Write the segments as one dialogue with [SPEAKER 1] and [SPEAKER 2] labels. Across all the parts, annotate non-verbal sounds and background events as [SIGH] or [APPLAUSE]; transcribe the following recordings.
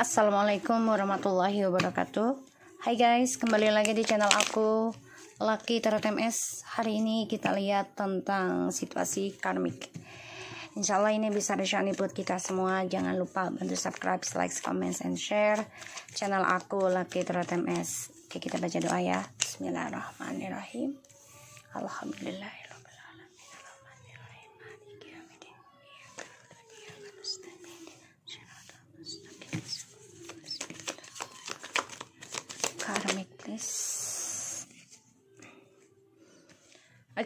[SPEAKER 1] Assalamualaikum warahmatullahi wabarakatuh Hai guys, kembali lagi di channel aku Lucky Tarot MS Hari ini kita lihat tentang situasi karmik Insya Allah ini bisa disyani buat kita semua Jangan lupa bantu subscribe, like, comment, and share Channel aku Lucky Tarot MS Oke kita baca doa ya Bismillahirrahmanirrahim Alhamdulillah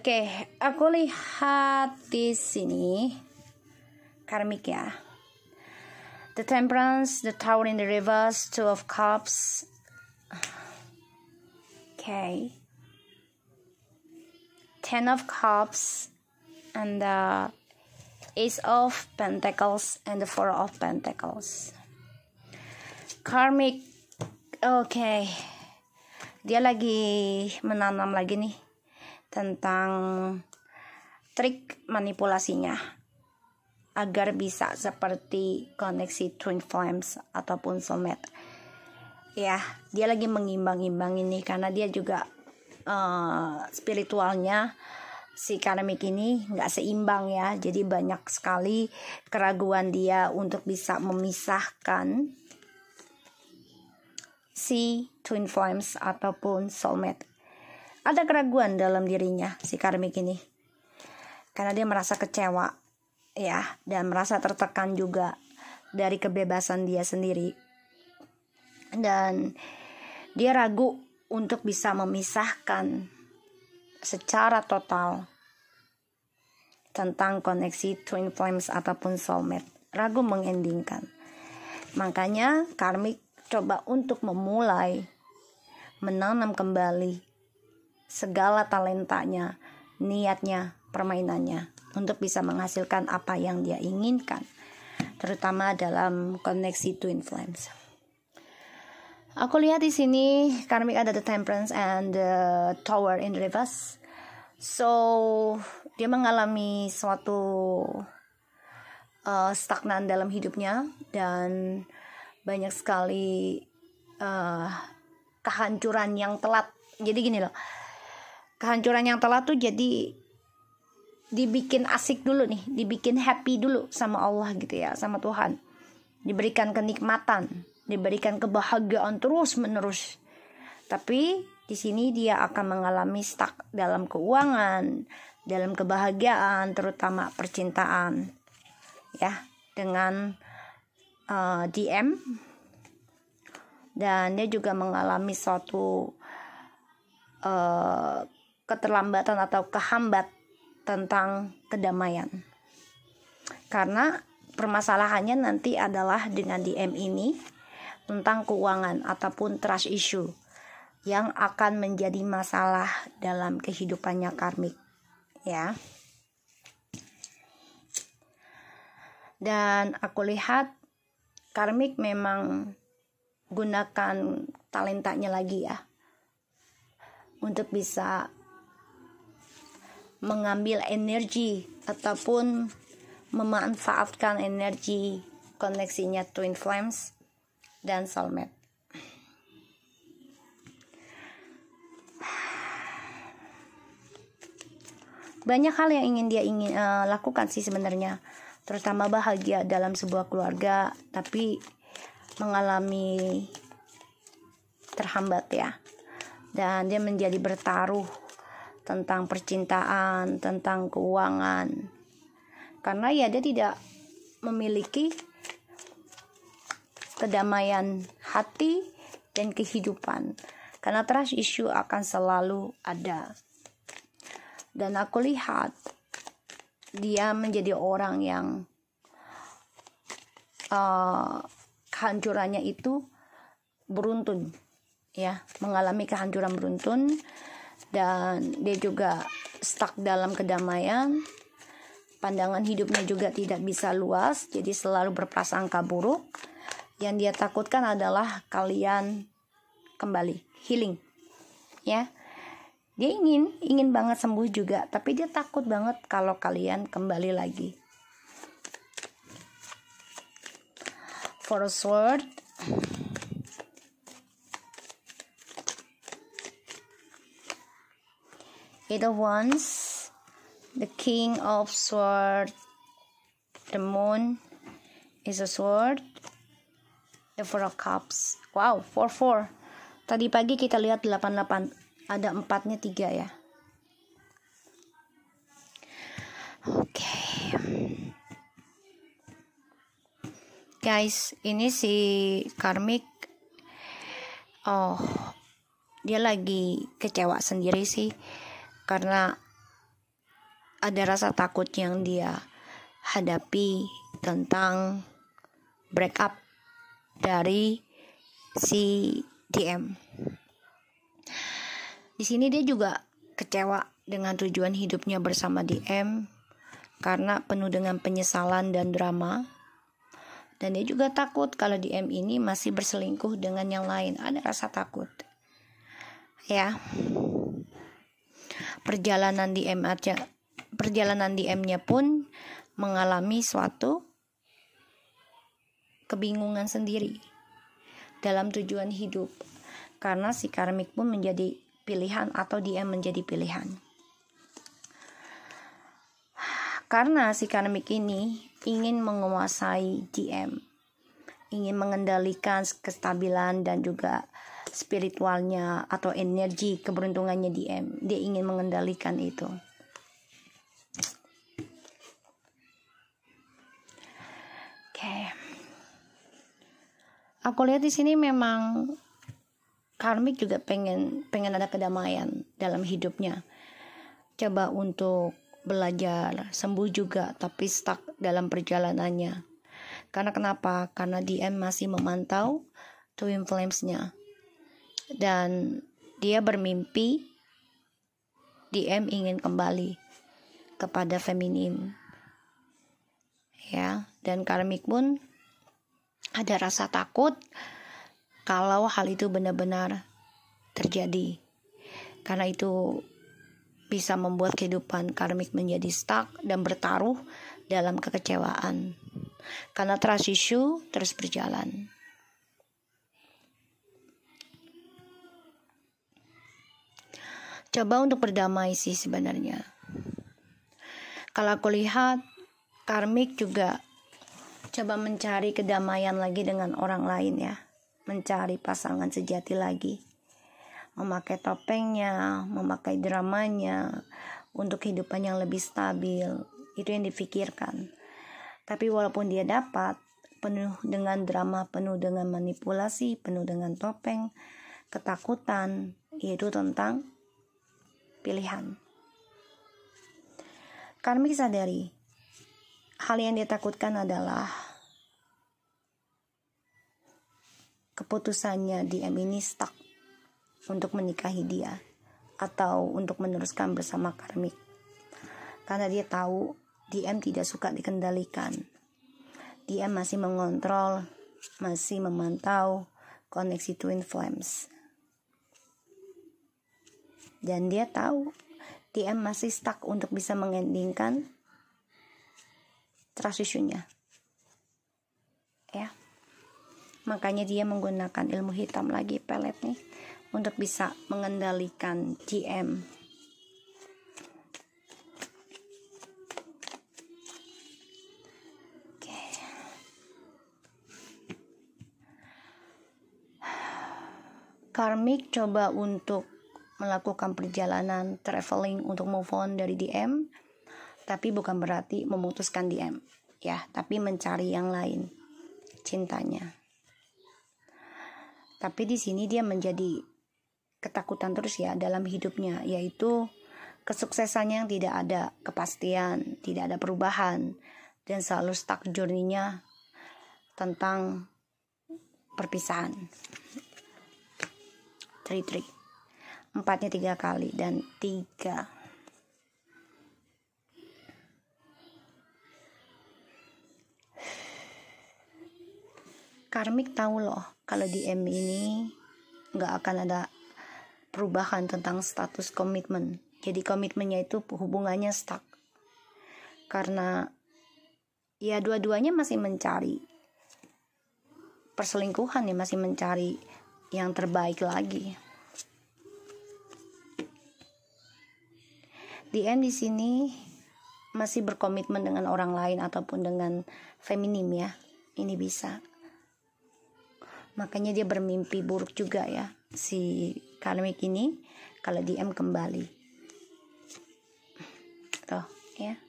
[SPEAKER 1] Oke, aku lihat di sini karmik ya. The temperance, the tower in the reverse, two of cups. Okay. Ten of cups and the ace of pentacles and the four of pentacles. Karmic. Oke. Okay. Dia lagi menanam lagi nih tentang trik manipulasinya agar bisa seperti koneksi twin flames ataupun soulmate. Ya, dia lagi mengimbang-imbang ini karena dia juga uh, spiritualnya si karmik ini nggak seimbang ya jadi banyak sekali keraguan dia untuk bisa memisahkan si twin flames ataupun soulmate ada keraguan dalam dirinya si karmik ini karena dia merasa kecewa ya dan merasa tertekan juga dari kebebasan dia sendiri dan dia ragu untuk bisa memisahkan secara total tentang koneksi twin flames ataupun soulmate ragu mengendingkan makanya karmik coba untuk memulai menanam kembali segala talentanya, niatnya, permainannya untuk bisa menghasilkan apa yang dia inginkan, terutama dalam koneksi twin flames. Aku lihat di sini karmic ada the temperance and the tower in reverse. So, dia mengalami suatu uh, stagnan dalam hidupnya dan banyak sekali uh, kehancuran yang telat. Jadi gini loh, kehancuran yang telah tuh jadi dibikin asik dulu nih, dibikin happy dulu sama Allah gitu ya, sama Tuhan. Diberikan kenikmatan, diberikan kebahagiaan terus menerus. Tapi di sini dia akan mengalami stuck dalam keuangan, dalam kebahagiaan, terutama percintaan. Ya, dengan uh, eh, DM dan dia juga mengalami suatu uh, keterlambatan atau kehambat tentang kedamaian. Karena permasalahannya nanti adalah dengan DM ini tentang keuangan ataupun trust issue yang akan menjadi masalah dalam kehidupannya karmik ya. Dan aku lihat karmik memang gunakan talentanya lagi ya untuk bisa mengambil energi ataupun memanfaatkan energi koneksinya twin flames dan soulmate. Banyak hal yang ingin dia ingin uh, lakukan sih sebenarnya, terutama bahagia dalam sebuah keluarga, tapi mengalami terhambat ya. Dan dia menjadi bertaruh tentang percintaan, tentang keuangan. Karena ya dia tidak memiliki kedamaian hati dan kehidupan. Karena trust issue akan selalu ada. Dan aku lihat dia menjadi orang yang uh, kehancurannya itu beruntun ya mengalami kehancuran beruntun dan dia juga stuck dalam kedamaian pandangan hidupnya juga tidak bisa luas jadi selalu berprasangka buruk yang dia takutkan adalah kalian kembali healing ya dia ingin ingin banget sembuh juga tapi dia takut banget kalau kalian kembali lagi for a sword It once the king of sword. The moon is a sword. The four of cups. Wow, four four. Tadi pagi kita lihat delapan delapan ada empatnya tiga ya. Oke. Okay. Guys, ini si karmic oh dia lagi kecewa sendiri sih karena ada rasa takut yang dia hadapi tentang break up dari si DM. Di sini dia juga kecewa dengan tujuan hidupnya bersama DM karena penuh dengan penyesalan dan drama. Dan dia juga takut kalau DM ini masih berselingkuh dengan yang lain. Ada rasa takut. Ya perjalanan di M aja perjalanan di M-nya pun mengalami suatu kebingungan sendiri dalam tujuan hidup karena si karmik pun menjadi pilihan atau DM menjadi pilihan. Karena si karmik ini ingin menguasai DM, ingin mengendalikan kestabilan dan juga spiritualnya atau energi keberuntungannya di m dia ingin mengendalikan itu oke okay. aku lihat di sini memang karmik juga pengen pengen ada kedamaian dalam hidupnya coba untuk belajar sembuh juga tapi stuck dalam perjalanannya karena kenapa karena DM masih memantau twin flames-nya dan dia bermimpi DM ingin kembali kepada feminim ya dan karmik pun ada rasa takut kalau hal itu benar-benar terjadi karena itu bisa membuat kehidupan karmik menjadi stuck dan bertaruh dalam kekecewaan karena trust issue terus berjalan coba untuk berdamai sih sebenarnya kalau aku lihat karmik juga coba mencari kedamaian lagi dengan orang lain ya mencari pasangan sejati lagi memakai topengnya memakai dramanya untuk kehidupan yang lebih stabil itu yang dipikirkan tapi walaupun dia dapat penuh dengan drama penuh dengan manipulasi penuh dengan topeng ketakutan yaitu tentang pilihan. Kami sadari, hal yang ditakutkan adalah keputusannya DM ini stuck untuk menikahi dia atau untuk meneruskan bersama karmik. Karena dia tahu DM tidak suka dikendalikan. DM masih mengontrol, masih memantau koneksi Twin Flames dan dia tahu TM masih stuck untuk bisa mengendingkan trust issue ya makanya dia menggunakan ilmu hitam lagi pelet nih untuk bisa mengendalikan TM Oke. [SIGHS] Karmik coba untuk melakukan perjalanan traveling untuk move on dari DM, tapi bukan berarti memutuskan DM, ya, tapi mencari yang lain cintanya. Tapi di sini dia menjadi ketakutan terus ya dalam hidupnya, yaitu kesuksesannya yang tidak ada kepastian, tidak ada perubahan, dan selalu stuck journey-nya tentang perpisahan. Tri-tri empatnya tiga kali dan tiga karmik tahu loh kalau di M ini nggak akan ada perubahan tentang status komitmen jadi komitmennya itu hubungannya stuck karena ya dua-duanya masih mencari perselingkuhan ya masih mencari yang terbaik lagi di end di sini masih berkomitmen dengan orang lain ataupun dengan feminim ya ini bisa makanya dia bermimpi buruk juga ya si karmik ini kalau DM kembali tuh ya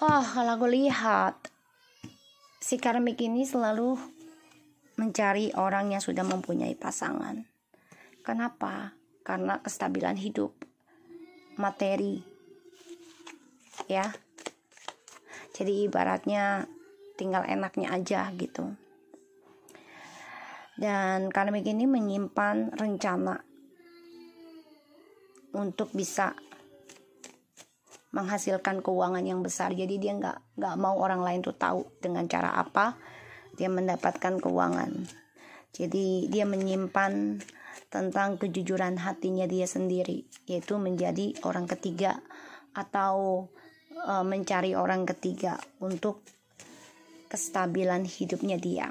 [SPEAKER 1] oh kalau aku lihat si karmik ini selalu mencari orang yang sudah mempunyai pasangan kenapa karena kestabilan hidup materi ya jadi ibaratnya tinggal enaknya aja gitu dan karena begini menyimpan rencana untuk bisa menghasilkan keuangan yang besar jadi dia nggak nggak mau orang lain tuh tahu dengan cara apa dia mendapatkan keuangan jadi dia menyimpan tentang kejujuran hatinya dia sendiri, yaitu menjadi orang ketiga atau e, mencari orang ketiga untuk kestabilan hidupnya dia.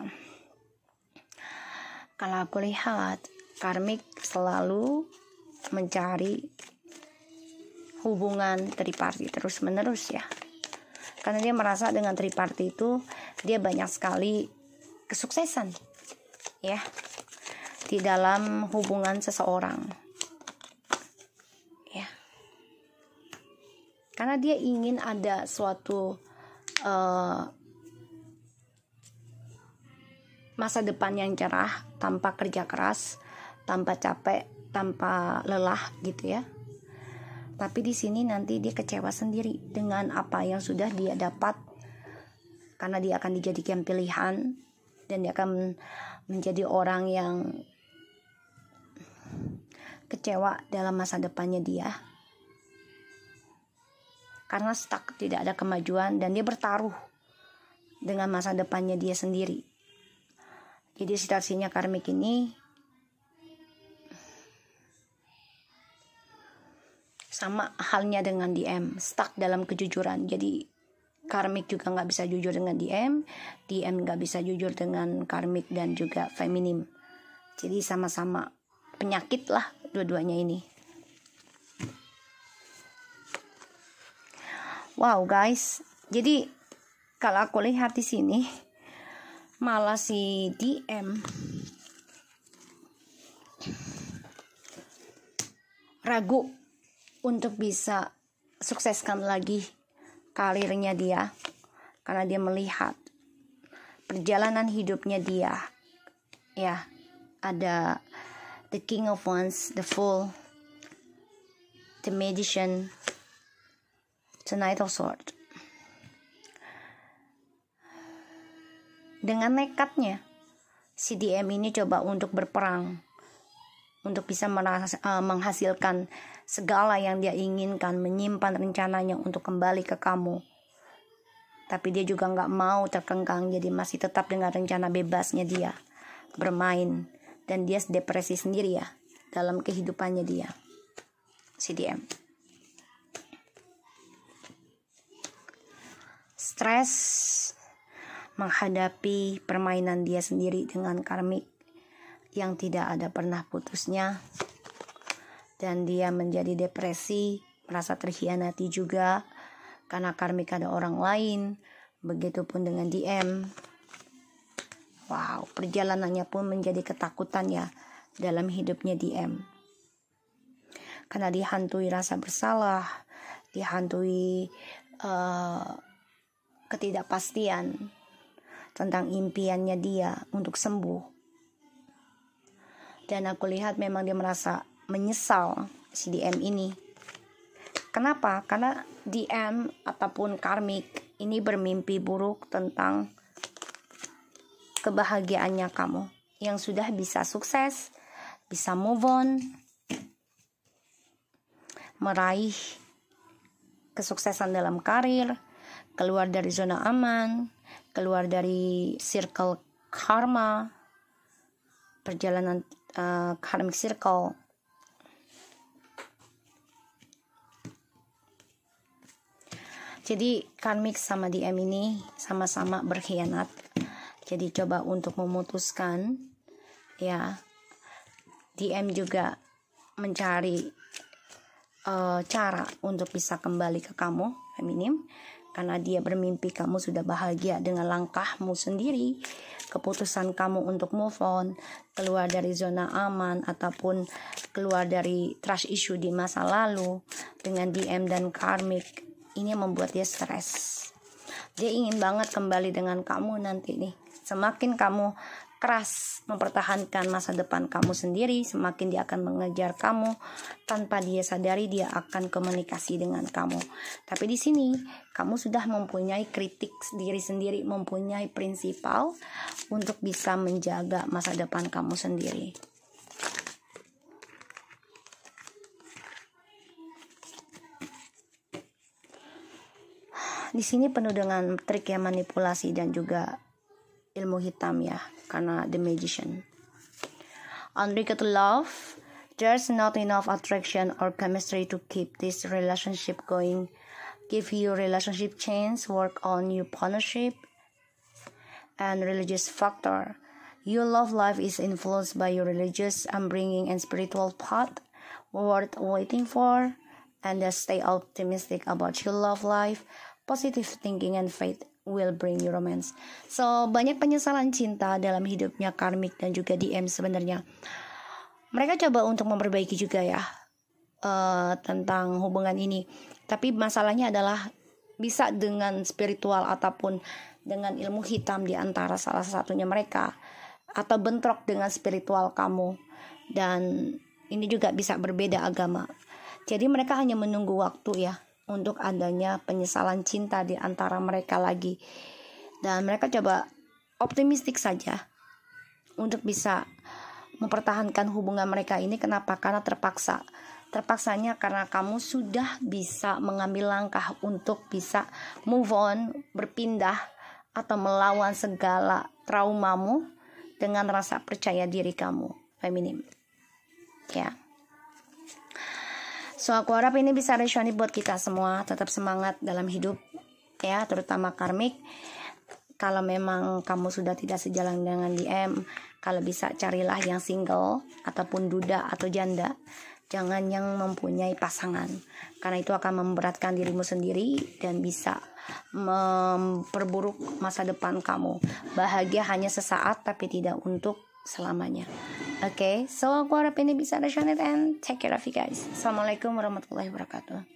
[SPEAKER 1] Kalau aku lihat, karmik selalu mencari hubungan triparti terus-menerus ya. Karena dia merasa dengan triparti itu dia banyak sekali kesuksesan. Ya di dalam hubungan seseorang. Ya. Karena dia ingin ada suatu uh, masa depan yang cerah tanpa kerja keras, tanpa capek, tanpa lelah gitu ya. Tapi di sini nanti dia kecewa sendiri dengan apa yang sudah dia dapat karena dia akan dijadikan pilihan dan dia akan menjadi orang yang kecewa dalam masa depannya dia karena stuck tidak ada kemajuan dan dia bertaruh dengan masa depannya dia sendiri jadi situasinya karmik ini sama halnya dengan DM stuck dalam kejujuran jadi karmik juga nggak bisa jujur dengan DM DM nggak bisa jujur dengan karmik dan juga feminim jadi sama-sama penyakit lah dua-duanya ini wow guys jadi kalau aku lihat di sini malah si DM ragu untuk bisa sukseskan lagi karirnya dia karena dia melihat perjalanan hidupnya dia ya ada the king of wands, the fool, the magician, the knight of Swords. Dengan nekatnya, si DM ini coba untuk berperang, untuk bisa meras, uh, menghasilkan segala yang dia inginkan, menyimpan rencananya untuk kembali ke kamu. Tapi dia juga nggak mau terkengkang, jadi masih tetap dengan rencana bebasnya dia bermain dan dia depresi sendiri ya dalam kehidupannya dia CDM stres menghadapi permainan dia sendiri dengan karmik yang tidak ada pernah putusnya dan dia menjadi depresi merasa terhianati juga karena karmik ada orang lain begitupun dengan DM Wow, perjalanannya pun menjadi ketakutan ya dalam hidupnya DM. Karena dihantui rasa bersalah, dihantui uh, ketidakpastian tentang impiannya dia untuk sembuh. Dan aku lihat memang dia merasa menyesal si DM ini. Kenapa? Karena DM ataupun karmik ini bermimpi buruk tentang kebahagiaannya kamu yang sudah bisa sukses, bisa move on, meraih kesuksesan dalam karir, keluar dari zona aman, keluar dari circle karma, perjalanan uh, karmic circle. Jadi karmic sama DM ini sama-sama berkhianat jadi coba untuk memutuskan ya DM juga mencari uh, cara untuk bisa kembali ke kamu feminim karena dia bermimpi kamu sudah bahagia dengan langkahmu sendiri keputusan kamu untuk move on keluar dari zona aman ataupun keluar dari trust issue di masa lalu dengan DM dan karmic ini membuat dia stres dia ingin banget kembali dengan kamu nanti nih Semakin kamu keras mempertahankan masa depan kamu sendiri, semakin dia akan mengejar kamu tanpa dia sadari dia akan komunikasi dengan kamu. Tapi di sini kamu sudah mempunyai kritik diri sendiri, mempunyai prinsipal untuk bisa menjaga masa depan kamu sendiri. Di sini penuh dengan trik yang manipulasi dan juga ilmu hitamnya karena the magician. On regard to love, there's not enough attraction or chemistry to keep this relationship going. Give your relationship chance, work on your partnership and religious factor. Your love life is influenced by your religious upbringing and spiritual path worth waiting for and just stay optimistic about your love life, positive thinking and faith will bring you romance. So, banyak penyesalan cinta dalam hidupnya Karmic dan juga DM sebenarnya. Mereka coba untuk memperbaiki juga ya uh, tentang hubungan ini. Tapi masalahnya adalah bisa dengan spiritual ataupun dengan ilmu hitam di antara salah satunya mereka atau bentrok dengan spiritual kamu dan ini juga bisa berbeda agama. Jadi mereka hanya menunggu waktu ya untuk adanya penyesalan cinta di antara mereka lagi. Dan mereka coba optimistik saja untuk bisa mempertahankan hubungan mereka ini kenapa? Karena terpaksa. Terpaksanya karena kamu sudah bisa mengambil langkah untuk bisa move on, berpindah atau melawan segala traumamu dengan rasa percaya diri kamu. Feminim. So aku harap ini bisa resonate buat kita semua, tetap semangat dalam hidup ya, terutama karmik. Kalau memang kamu sudah tidak sejalan dengan DM, kalau bisa carilah yang single ataupun duda atau janda. Jangan yang mempunyai pasangan, karena itu akan memberatkan dirimu sendiri dan bisa memperburuk masa depan kamu. Bahagia hanya sesaat, tapi tidak untuk selamanya. Oke, okay, so aku harap ini bisa ada and take care of you guys. Assalamualaikum warahmatullahi wabarakatuh.